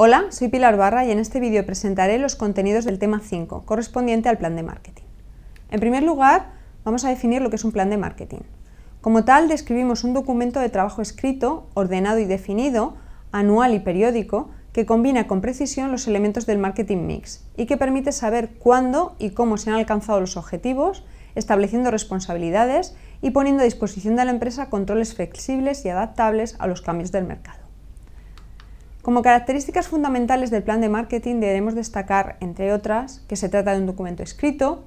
Hola, soy Pilar Barra y en este vídeo presentaré los contenidos del tema 5, correspondiente al plan de marketing. En primer lugar, vamos a definir lo que es un plan de marketing. Como tal, describimos un documento de trabajo escrito, ordenado y definido, anual y periódico, que combina con precisión los elementos del marketing mix y que permite saber cuándo y cómo se han alcanzado los objetivos, estableciendo responsabilidades y poniendo a disposición de la empresa controles flexibles y adaptables a los cambios del mercado. Como características fundamentales del plan de marketing debemos destacar, entre otras, que se trata de un documento escrito,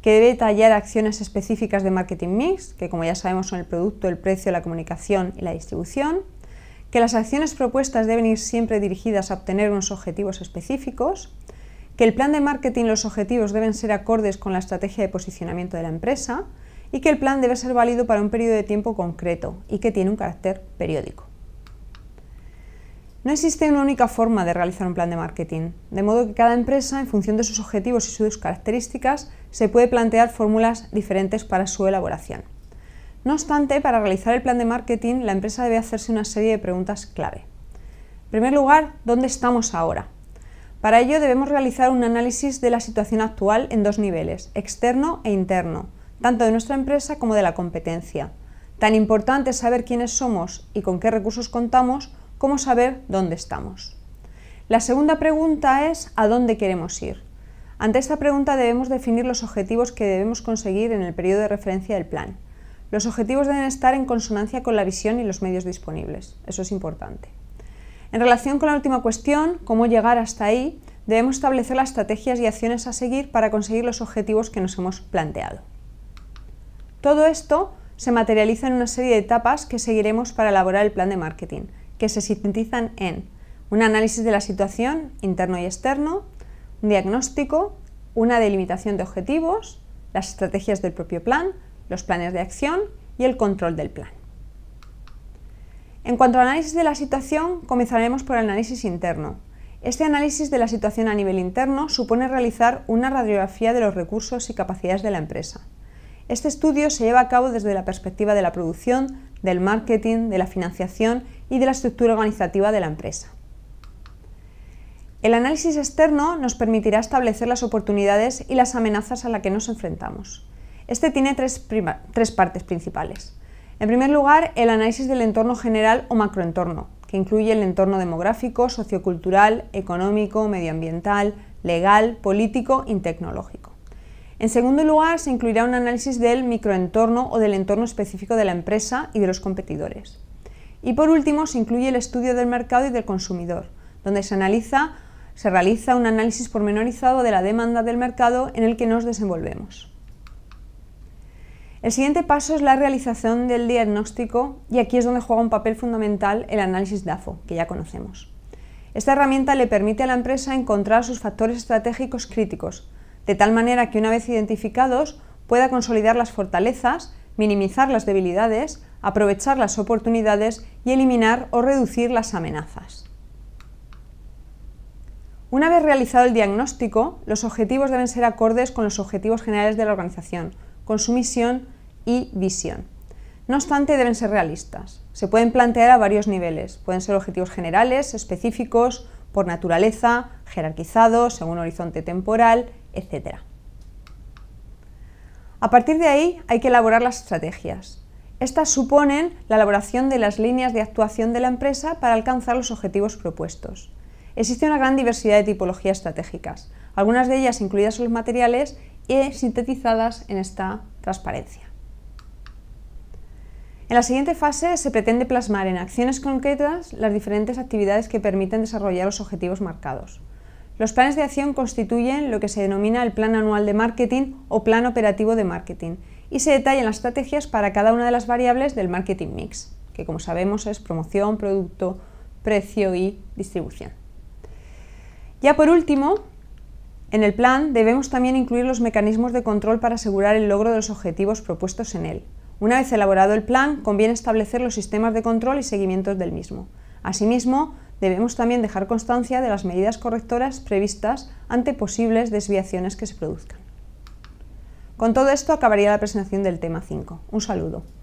que debe tallar acciones específicas de marketing mix, que como ya sabemos son el producto, el precio, la comunicación y la distribución, que las acciones propuestas deben ir siempre dirigidas a obtener unos objetivos específicos, que el plan de marketing y los objetivos deben ser acordes con la estrategia de posicionamiento de la empresa y que el plan debe ser válido para un periodo de tiempo concreto y que tiene un carácter periódico. No existe una única forma de realizar un plan de marketing, de modo que cada empresa, en función de sus objetivos y sus características, se puede plantear fórmulas diferentes para su elaboración. No obstante, para realizar el plan de marketing, la empresa debe hacerse una serie de preguntas clave. En primer lugar, ¿dónde estamos ahora? Para ello debemos realizar un análisis de la situación actual en dos niveles, externo e interno, tanto de nuestra empresa como de la competencia. Tan importante es saber quiénes somos y con qué recursos contamos ¿Cómo saber dónde estamos? La segunda pregunta es ¿a dónde queremos ir? Ante esta pregunta debemos definir los objetivos que debemos conseguir en el periodo de referencia del plan. Los objetivos deben estar en consonancia con la visión y los medios disponibles. Eso es importante. En relación con la última cuestión, cómo llegar hasta ahí, debemos establecer las estrategias y acciones a seguir para conseguir los objetivos que nos hemos planteado. Todo esto se materializa en una serie de etapas que seguiremos para elaborar el plan de marketing, que se sintetizan en un análisis de la situación interno y externo, un diagnóstico, una delimitación de objetivos, las estrategias del propio plan, los planes de acción y el control del plan. En cuanto al análisis de la situación, comenzaremos por el análisis interno. Este análisis de la situación a nivel interno supone realizar una radiografía de los recursos y capacidades de la empresa. Este estudio se lleva a cabo desde la perspectiva de la producción, del marketing, de la financiación y de la estructura organizativa de la empresa. El análisis externo nos permitirá establecer las oportunidades y las amenazas a las que nos enfrentamos. Este tiene tres, tres partes principales. En primer lugar, el análisis del entorno general o macroentorno, que incluye el entorno demográfico, sociocultural, económico, medioambiental, legal, político y tecnológico. En segundo lugar, se incluirá un análisis del microentorno o del entorno específico de la empresa y de los competidores. Y por último, se incluye el estudio del mercado y del consumidor, donde se analiza se realiza un análisis pormenorizado de la demanda del mercado en el que nos desenvolvemos. El siguiente paso es la realización del diagnóstico y aquí es donde juega un papel fundamental el análisis DAFO, que ya conocemos. Esta herramienta le permite a la empresa encontrar sus factores estratégicos críticos, de tal manera que una vez identificados pueda consolidar las fortalezas, minimizar las debilidades, aprovechar las oportunidades y eliminar o reducir las amenazas. Una vez realizado el diagnóstico, los objetivos deben ser acordes con los objetivos generales de la organización, con su misión y visión. No obstante, deben ser realistas. Se pueden plantear a varios niveles. Pueden ser objetivos generales, específicos, por naturaleza, jerarquizados, según horizonte temporal, etc. A partir de ahí hay que elaborar las estrategias. Estas suponen la elaboración de las líneas de actuación de la empresa para alcanzar los objetivos propuestos. Existe una gran diversidad de tipologías estratégicas, algunas de ellas incluidas en los materiales y sintetizadas en esta transparencia. En la siguiente fase se pretende plasmar en acciones concretas las diferentes actividades que permiten desarrollar los objetivos marcados. Los planes de acción constituyen lo que se denomina el Plan Anual de Marketing o Plan Operativo de Marketing y se detallan las estrategias para cada una de las variables del marketing mix, que como sabemos es promoción, producto, precio y distribución. Ya por último, en el plan debemos también incluir los mecanismos de control para asegurar el logro de los objetivos propuestos en él. Una vez elaborado el plan, conviene establecer los sistemas de control y seguimientos del mismo. Asimismo, debemos también dejar constancia de las medidas correctoras previstas ante posibles desviaciones que se produzcan. Con todo esto acabaría la presentación del tema 5. Un saludo.